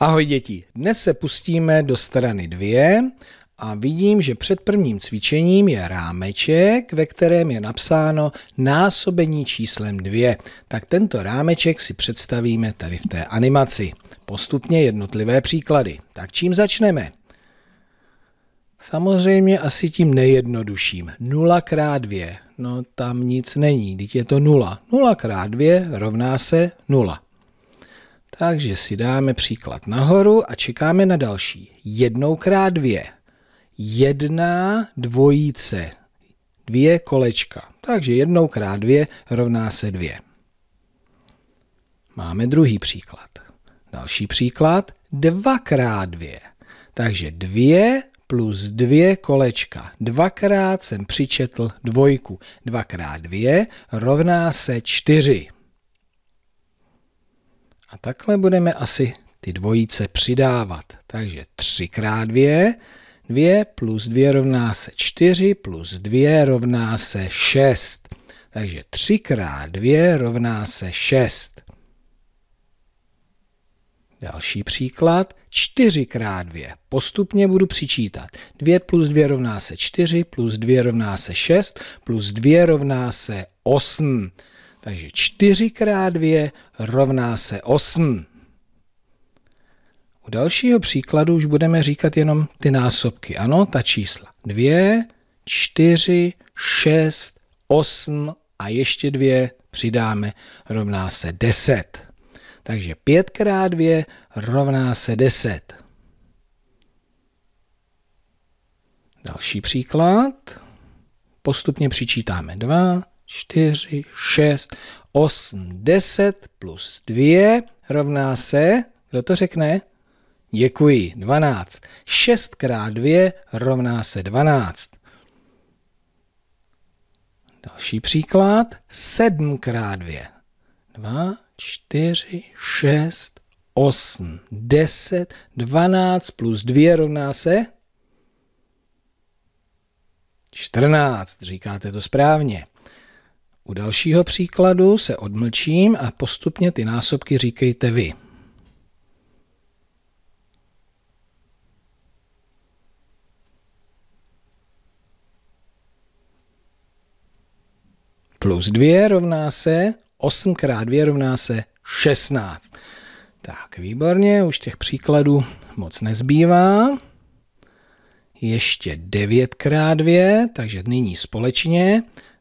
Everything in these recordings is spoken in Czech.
Ahoj děti, dnes se pustíme do strany dvě a vidím, že před prvním cvičením je rámeček, ve kterém je napsáno násobení číslem dvě. Tak tento rámeček si představíme tady v té animaci. Postupně jednotlivé příklady. Tak čím začneme? Samozřejmě asi tím nejjednodušším. 0 x 2. No tam nic není, teď je to 0. 0 x 2 rovná se 0. Takže si dáme příklad nahoru a čekáme na další. Jednou krát dvě. Jedna dvojice. Dvě kolečka. Takže jednou krát dvě rovná se dvě. Máme druhý příklad. Další příklad. Dvakrát dvě. Takže dvě plus dvě kolečka. Dvakrát jsem přičetl dvojku. Dvakrát dvě rovná se čtyři. A takhle budeme asi ty dvojice přidávat. Takže 3 x 2, 2 plus 2 rovná se 4, plus 2 rovná se 6. Takže 3 x 2 rovná se 6. Další příklad, 4 x 2. Postupně budu přičítat. 2 plus 2 rovná se 4, plus 2 rovná se 6, plus 2 rovná se 8. Takže 4 x 2 rovná se 8. U dalšího příkladu už budeme říkat jenom ty násobky. Ano, ta čísla. 2, 4, 6, 8 a ještě 2 přidáme, rovná se 10. Takže 5 x 2 rovná se 10. Další příklad. Postupně přičítáme 2, 4, 6, 8, 10 plus 2 rovná se, kdo to řekne? Děkuji, 12. 6 krát 2 rovná se 12. Další příklad, 7 krát 2. 2, 4, 6, 8, 10, 12 plus 2 rovná se 14. Říkáte to správně. U dalšího příkladu se odmlčím a postupně ty násobky říkejte vy. Plus 2 rovná se 8 krát 2 rovná se 16. Tak, výborně, už těch příkladů moc nezbývá. Ještě 9 krát 2, takže nyní společně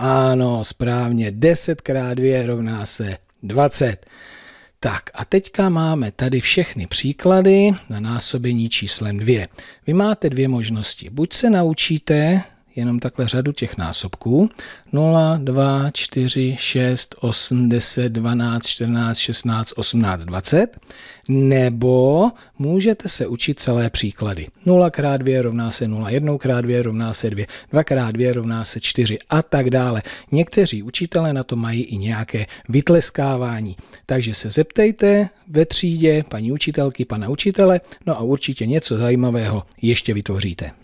Ano, správně, 10 x 2 rovná se 20. Tak a teďka máme tady všechny příklady na násobení číslem 2. Vy máte dvě možnosti. Buď se naučíte jenom takhle řadu těch násobků. 0, 2, 4, 6, 8, 10, 12, 14, 16, 18, 20. Nebo můžete se učit celé příklady. 0 krát 2 rovná se 0, 1 krát 2 rovná se 2, 2 krát 2 rovná se 4 a tak dále. Někteří učitelé na to mají i nějaké vytleskávání. Takže se zeptejte ve třídě paní učitelky, pana učitele, no a určitě něco zajímavého ještě vytvoříte.